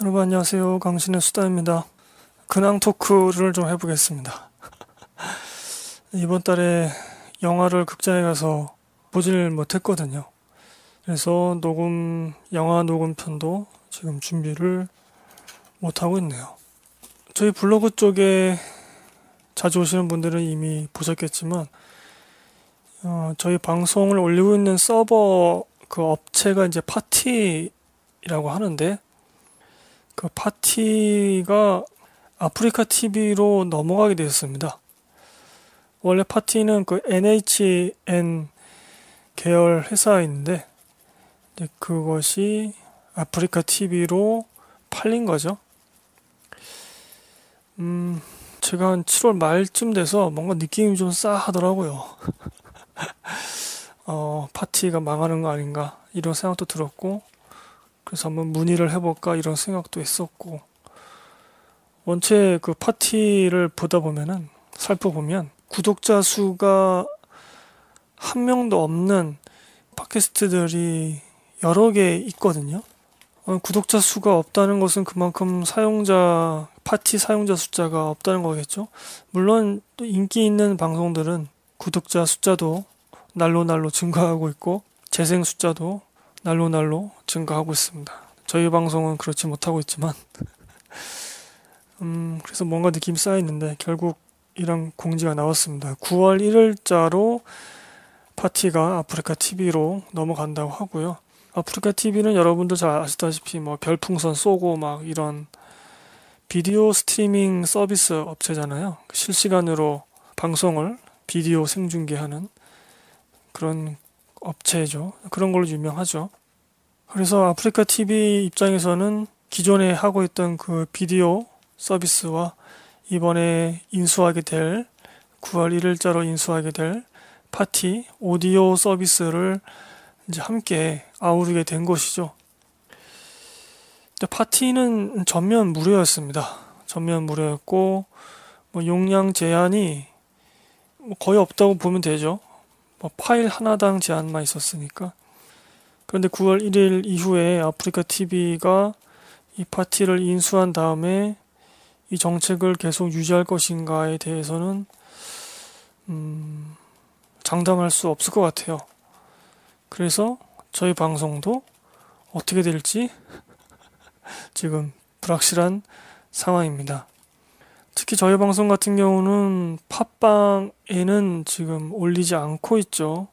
여러분 안녕하세요. 강신의 수다입니다. 근황 토크를 좀 해보겠습니다. 이번 달에 영화를 극장에 가서 보질 못했거든요. 그래서 녹음, 영화 녹음편도 지금 준비를 못하고 있네요. 저희 블로그 쪽에 자주 오시는 분들은 이미 보셨겠지만, 어, 저희 방송을 올리고 있는 서버 그 업체가 이제 파티라고 하는데, 그 파티가 아프리카 TV로 넘어가게 되었습니다. 원래 파티는 그 NHN 계열 회사인데 그것이 아프리카 TV로 팔린 거죠. 음, 제가 한 7월 말쯤 돼서 뭔가 느낌이 좀 싸하더라고요. 어, 파티가 망하는 거 아닌가 이런 생각도 들었고 그래서 한번 문의를 해볼까 이런 생각도 했었고 원체 그 파티를 보다 보면은 살펴보면 구독자 수가 한 명도 없는 팟캐스트들이 여러 개 있거든요. 어, 구독자 수가 없다는 것은 그만큼 사용자 파티 사용자 숫자가 없다는 거겠죠. 물론 또 인기 있는 방송들은 구독자 숫자도 날로 날로 증가하고 있고 재생 숫자도 날로 날로 증가하고 있습니다. 저희 방송은 그렇지 못하고 있지만, 음, 그래서 뭔가 느낌 쌓이는데 결국 이런 공지가 나왔습니다. 9월 1일자로 파티가 아프리카 TV로 넘어간다고 하고요. 아프리카 TV는 여러분들 잘 아시다시피 뭐 별풍선 쏘고 막 이런 비디오 스트리밍 서비스 업체잖아요. 그 실시간으로 방송을 비디오 생중계하는 그런 업체죠. 그런 걸로 유명하죠. 그래서 아프리카 TV 입장에서는 기존에 하고 있던 그 비디오 서비스와 이번에 인수하게 될 9월 1일자로 인수하게 될 파티 오디오 서비스를 이제 함께 아우르게 된 것이죠. 파티는 전면 무료였습니다. 전면 무료였고 뭐 용량 제한이 뭐 거의 없다고 보면 되죠. 뭐 파일 하나당 제한만 있었으니까. 그런데 9월 1일 이후에 아프리카 TV가 이 파티를 인수한 다음에 이 정책을 계속 유지할 것인가에 대해서는 음, 장담할 수 없을 것 같아요. 그래서 저희 방송도 어떻게 될지 지금 불확실한 상황입니다. 특히 저희 방송 같은 경우는 팟빵에는 지금 올리지 않고 있죠.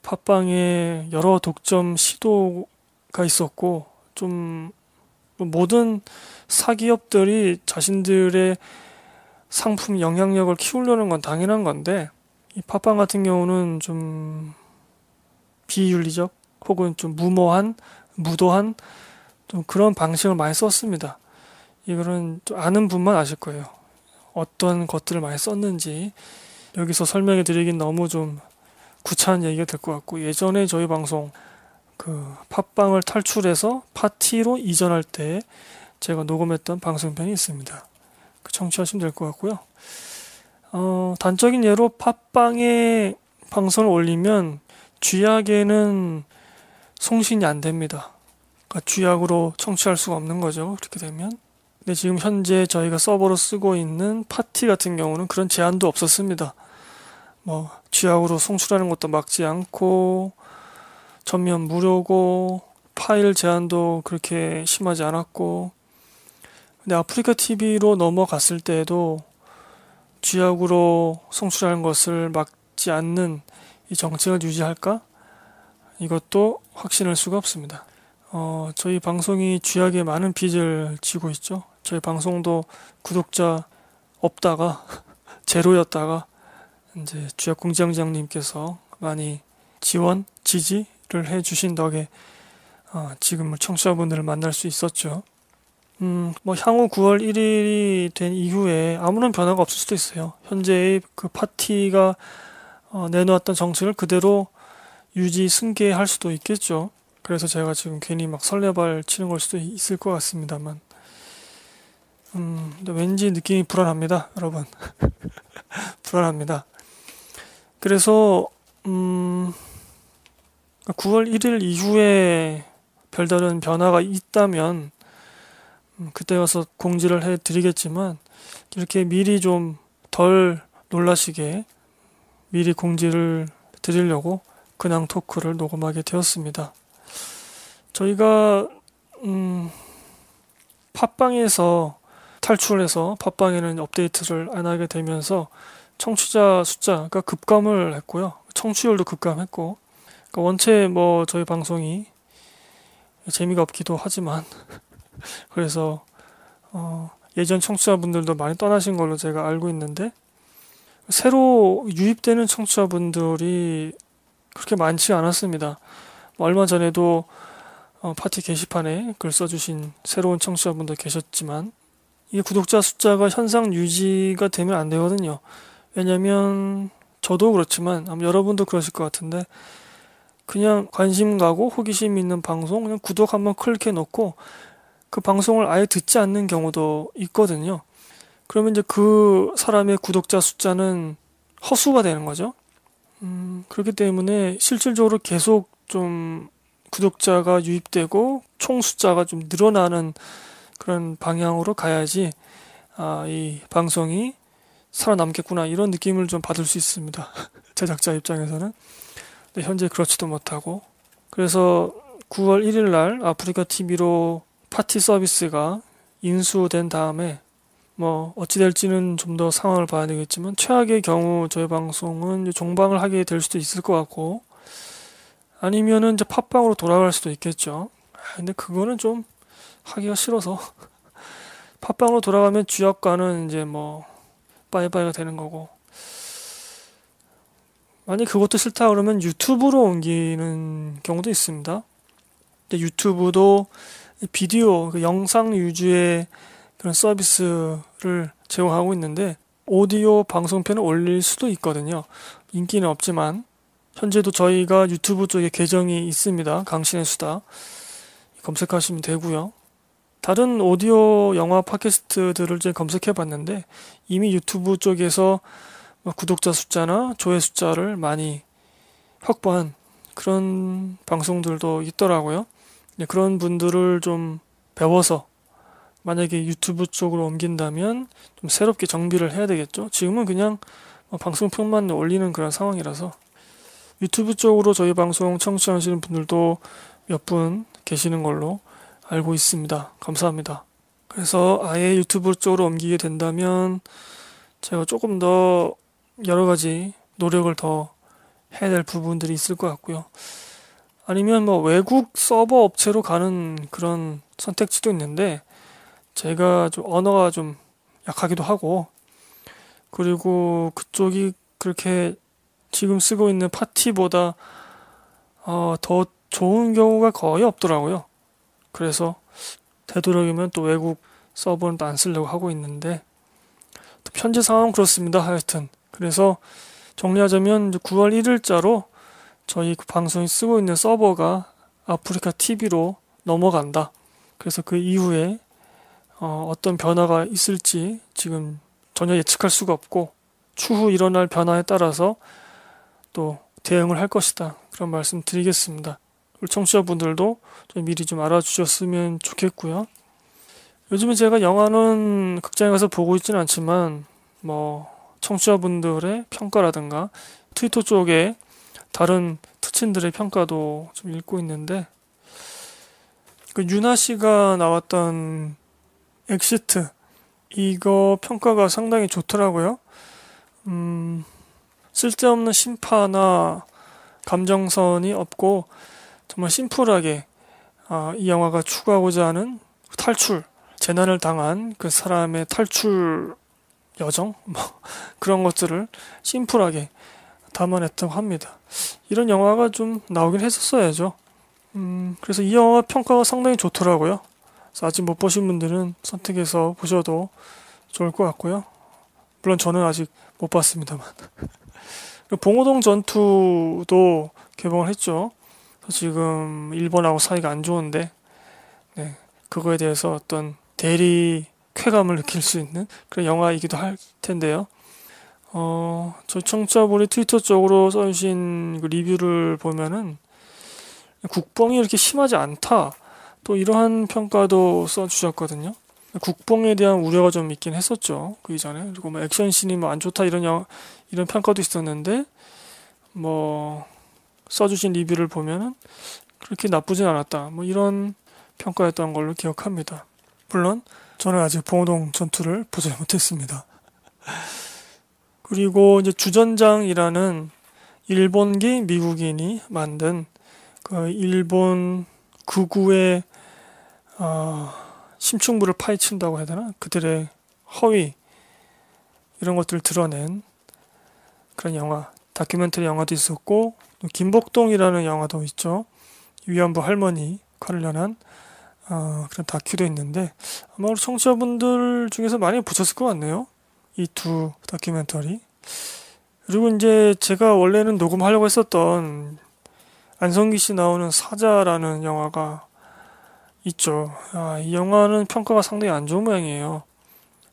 팟빵에 여러 독점 시도가 있었고 좀 모든 사기업들이 자신들의 상품 영향력을 키우려는 건 당연한 건데 이 팟빵 같은 경우는 좀 비윤리적 혹은 좀 무모한 무도한 좀 그런 방식을 많이 썼습니다. 이거는 아는 분만 아실 거예요. 어떤 것들을 많이 썼는지 여기서 설명해 드리긴 너무 좀 구차한 얘기가 될 것 같고 예전에 저희 방송 그 팟빵을 탈출해서 파티로 이전할 때 제가 녹음했던 방송편이 있습니다. 그 청취하시면 될 것 같고요. 어, 단적인 예로 팟빵에 방송을 올리면 쥐약에는 송신이 안 됩니다. 그러니까 쥐약으로 청취할 수가 없는 거죠. 그렇게 되면. 근데 지금 현재 저희가 서버로 쓰고 있는 파티 같은 경우는 그런 제한도 없었습니다. 뭐 취약으로 송출하는 것도 막지 않고 전면 무료고 파일 제한도 그렇게 심하지 않았고 근데 아프리카 TV로 넘어갔을 때에도 쥐약으로 송출하는 것을 막지 않는 이 정책을 유지할까? 이것도 확신할 수가 없습니다. 어, 저희 방송이 쥐약에 많은 빚을 지고 있죠. 저희 방송도 구독자 없다가 제로였다가 이제 주역 공장장님께서 많이 지원, 지지를 해주신 덕에 어, 지금 청취자분들을 만날 수 있었죠. 음, 뭐 향후 9월 1일이 된 이후에 아무런 변화가 없을 수도 있어요. 현재의 그 파티가 어, 내놓았던 정책을 그대로 유지 승계할 수도 있겠죠. 그래서 제가 지금 괜히 막 설레발 치는 걸 수도 있을 것 같습니다만. 음, 왠지 느낌이 불안합니다, 여러분. 불안합니다. 그래서 음 9월 1일 이후에 별다른 변화가 있다면 음, 그때 가서 공지를 해 드리겠지만 이렇게 미리 좀 덜 놀라시게 미리 공지를 드리려고 근황 토크를 녹음하게 되었습니다. 저희가 음, 팟빵에서 탈출해서 팟빵에는 업데이트를 안 하게 되면서 청취자 숫자가 그러니까 급감을 했고요. 청취율도 급감했고. 그러니까 원체 뭐 저희 방송이 재미가 없기도 하지만 그래서 어 예전 청취자분들도 많이 떠나신 걸로 제가 알고 있는데 새로 유입되는 청취자분들이 그렇게 많지 않았습니다. 뭐 얼마 전에도 어, 파티 게시판에 글 써주신 새로운 청취자분도 계셨지만 이 구독자 숫자가 현상 유지가 되면 안 되거든요. 왜냐면 저도 그렇지만 아마 여러분도 그러실 것 같은데 그냥 관심 가고 호기심 있는 방송 그냥 구독 한번 클릭해 놓고 그 방송을 아예 듣지 않는 경우도 있거든요. 그러면 이제 그 사람의 구독자 숫자는 허수가 되는 거죠. 음, 그렇기 때문에 실질적으로 계속 좀 구독자가 유입되고 총 숫자가 좀 늘어나는 그런 방향으로 가야지 아, 이 방송이 살아남겠구나 이런 느낌을 좀 받을 수 있습니다. 제작자 입장에서는 근데 현재 그렇지도 못하고 그래서 9월 1일 날 아프리카 TV로 파티 서비스가 인수된 다음에 뭐 어찌 될지는 좀 더 상황을 봐야 되겠지만 최악의 경우 저희 방송은 종방을 하게 될 수도 있을 것 같고 아니면은 이제 팟빵으로 돌아갈 수도 있겠죠. 아, 근데 그거는 좀 하기가 싫어서 팟빵으로 돌아가면 주역과는 이제 뭐 빠이빠이가 되는 거고 만약 그것도 싫다 그러면 유튜브로 옮기는 경우도 있습니다. 유튜브도 비디오, 그 영상 유지의 그런 서비스를 제공하고 있는데 오디오 방송편을 올릴 수도 있거든요. 인기는 없지만 현재도 저희가 유튜브 쪽에 계정이 있습니다. 강신의 수다 검색하시면 되고요. 다른 오디오 영화 팟캐스트들을 이 검색해 봤는데 이미 유튜브 쪽에서 뭐 구독자 숫자나 조회 숫자를 많이 확보한 그런 방송들도 있더라고요. 그런 분들을 좀 배워서 만약에 유튜브 쪽으로 옮긴다면 좀 새롭게 정비를 해야 되겠죠. 지금은 그냥 뭐 방송평만 올리는 그런 상황이라서 유튜브 쪽으로 저희 방송 청취하시는 분들도 몇 분 계시는 걸로 알고 있습니다. 감사합니다. 그래서 아예 유튜브 쪽으로 옮기게 된다면 제가 조금 더 여러 가지 노력을 더 해야 될 부분들이 있을 것 같고요. 아니면 뭐 외국 서버 업체로 가는 그런 선택지도 있는데 제가 좀 언어가 좀 약하기도 하고 그리고 그쪽이 그렇게 지금 쓰고 있는 파티보다 어, 더 좋은 경우가 거의 없더라고요. 그래서 되도록이면 또 외국 서버는 또 안 쓰려고 하고 있는데 현재 상황은 그렇습니다. 하여튼 그래서 정리하자면 9월 1일자로 저희 그 방송이 쓰고 있는 서버가 아프리카 TV로 넘어간다. 그래서 그 이후에 어, 떤 변화가 있을지 지금 전혀 예측할 수가 없고 추후 일어날 변화에 따라서 또 대응을 할 것이다. 그런 말씀 드리겠습니다. 우리 청취자분들도 좀 미리 좀 알아주셨으면 좋겠고요. 요즘에 제가 영화는 극장에 가서 보고 있지는 않지만 뭐 청취자분들의 평가라든가 트위터 쪽에 다른 특친들의 평가도 좀 읽고 있는데 그 유나 씨가 나왔던 엑시트 이거 평가가 상당히 좋더라고요. 음, 쓸데없는 심파나 감정선이 없고 정말 심플하게 아, 이 영화가 추구하고자 하는 탈출, 재난을 당한 그 사람의 탈출 여정 뭐 그런 것들을 심플하게 담아냈다고 합니다. 이런 영화가 좀 나오긴 했었어야죠. 음, 그래서 이 영화 평가가 상당히 좋더라고요. 그래서 아직 못 보신 분들은 선택해서 보셔도 좋을 것 같고요. 물론 저는 아직 못 봤습니다만. 봉오동 전투도 개봉을 했죠. 지금 일본하고 사이가 안 좋은데 네, 그거에 대해서 어떤 대리 쾌감을 느낄 수 있는 그런 영화이기도 할 텐데요. 어, 저희 청자분이 트위터 쪽으로 써주신 그 리뷰를 보면은 국뽕이 이렇게 심하지 않다. 또 이러한 평가도 써주셨거든요. 국뽕에 대한 우려가 좀 있긴 했었죠. 그 이전에. 그리고 뭐 액션씬이 뭐 안 좋다 이런 영, 이런 평가도 있었는데, 뭐, 써주신 리뷰를 보면은 그렇게 나쁘진 않았다. 뭐 이런 평가였던 걸로 기억합니다. 물론 저는 아직 봉호동 전투를 보지 못했습니다. 그리고 이제 주전장이라는 일본계 미국인이 만든 그 일본 극우의 어, 심충부를 파헤친다고 해야 되나? 그들의 허위 이런 것들을 드러낸 그런 영화 다큐멘터리 영화도 있었고 김복동이라는 영화도 있죠. 위안부 할머니 관련한 어, 그런 다큐도 있는데 아마 우리 청취자분들 중에서 많이 보셨을 것 같네요. 이 두 다큐멘터리. 그리고 이제 제가 원래는 녹음하려고 했었던 안성기 씨 나오는 사자라는 영화가 있죠. 아, 이 영화는 평가가 상당히 안 좋은 모양이에요.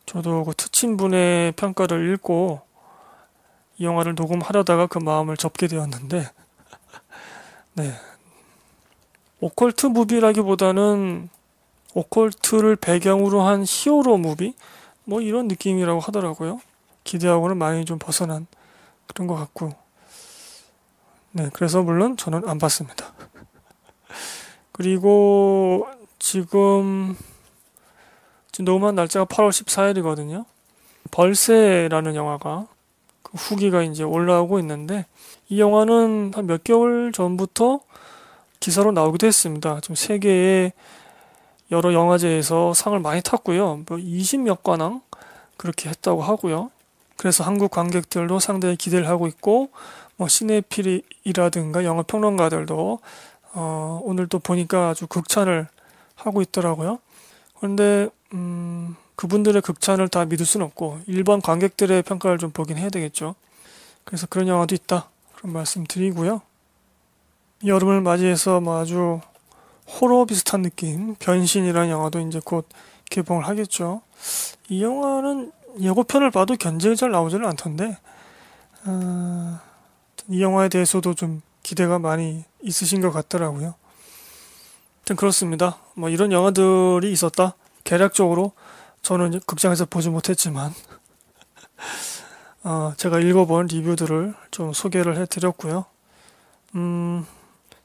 저도 그 특친 분의 평가를 읽고 이 영화를 녹음하려다가 그 마음을 접게 되었는데 네. 오컬트 무비라기보다는 오컬트를 배경으로 한 히어로 무비? 뭐 이런 느낌이라고 하더라고요. 기대하고는 많이 좀 벗어난 그런 것 같고. 네, 그래서 물론 저는 안 봤습니다. 그리고 지금, 지금 녹음한 날짜가 8월 14일이거든요. 벌새라는 영화가 그 후기가 이제 올라오고 있는데 이 영화는 한 몇 개월 전부터 기사로 나오기도 했습니다. 좀 세계의 여러 영화제에서 상을 많이 탔고요. 뭐 20몇 관왕 그렇게 했다고 하고요. 그래서 한국 관객들도 상당히 기대를 하고 있고 뭐 시네필이라든가 영화 평론가들도 어, 오늘 또 보니까 아주 극찬을 하고 있더라고요. 그런데 음, 그분들의 극찬을 다 믿을 수는 없고 일반 관객들의 평가를 좀 보긴 해야 되겠죠. 그래서 그런 영화도 있다. 그런 말씀 드리고요. 여름을 맞이해서 뭐 아주 호러 비슷한 느낌, 변신이라는 영화도 이제 곧 개봉을 하겠죠. 이 영화는 예고편을 봐도 견적이 잘 나오지는 않던데, 아, 이 영화에 대해서도 좀 기대가 많이 있으신 것 같더라고요. 하여튼 그렇습니다. 뭐 이런 영화들이 있었다. 개략적으로 저는 극장에서 보지 못했지만 어, 제가 읽어본 리뷰들을 좀 소개를 해드렸고요. 음,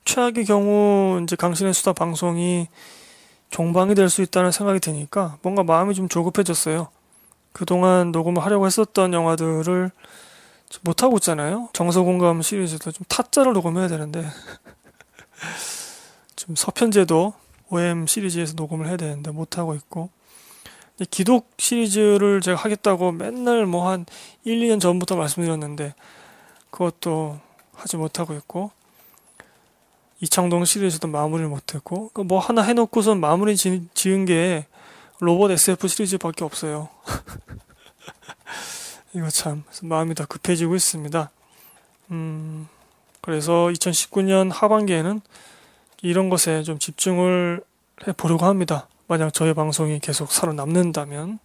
최악의 경우 이제 강신의 수다 방송이 종방이 될 수 있다는 생각이 드니까 뭔가 마음이 좀 조급해졌어요. 그동안 녹음을 하려고 했었던 영화들을 못하고 있잖아요. 정서공감 시리즈도 좀 타짜를 녹음해야 되는데 좀 서편제도 OM 시리즈에서 녹음을 해야 되는데 못하고 있고 네, 기독 시리즈를 제가 하겠다고 맨날 뭐 한 1, 2년 전부터 말씀드렸는데 그것도 하지 못하고 있고 이창동 시리즈도 마무리를 못했고 그러니까 뭐 하나 해놓고선 마무리 지, 은게 로봇 SF 시리즈밖에 없어요. 이거 참 마음이 다 급해지고 있습니다. 음, 그래서 2019년 하반기에는 이런 것에 좀 집중을 해보려고 합니다. 만약 저의 방송이 계속 살아남는다면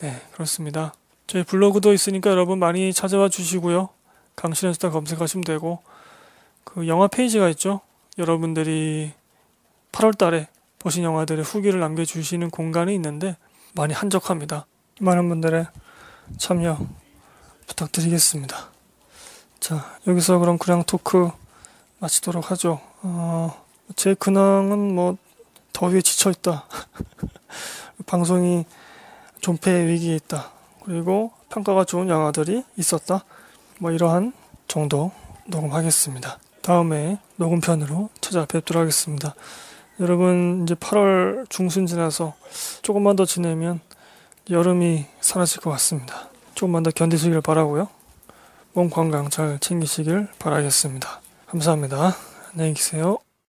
네 그렇습니다. 저희 블로그도 있으니까 여러분 많이 찾아와 주시고요. 강신의 수다 검색하시면 되고 그 영화 페이지가 있죠. 여러분들이 8월 달에 보신 영화들의 후기를 남겨주시는 공간이 있는데 많이 한적합니다. 많은 분들의 참여 부탁드리겠습니다. 자, 여기서 그럼 그냥 토크 마치도록 하죠. 어, 제 근황은 뭐 더위에 지쳐 있다. 방송이 존폐 위기에 있다. 그리고 평가가 좋은 영화들이 있었다. 뭐 이러한 정도 녹음하겠습니다. 다음에 녹음편으로 찾아뵙도록 하겠습니다. 여러분 이제 8월 중순 지나서 조금만 더 지내면 여름이 사라질 것 같습니다. 조금만 더 견디시길 바라고요. 몸 건강 잘 챙기시길 바라겠습니다. 감사합니다. 안녕히 계세요.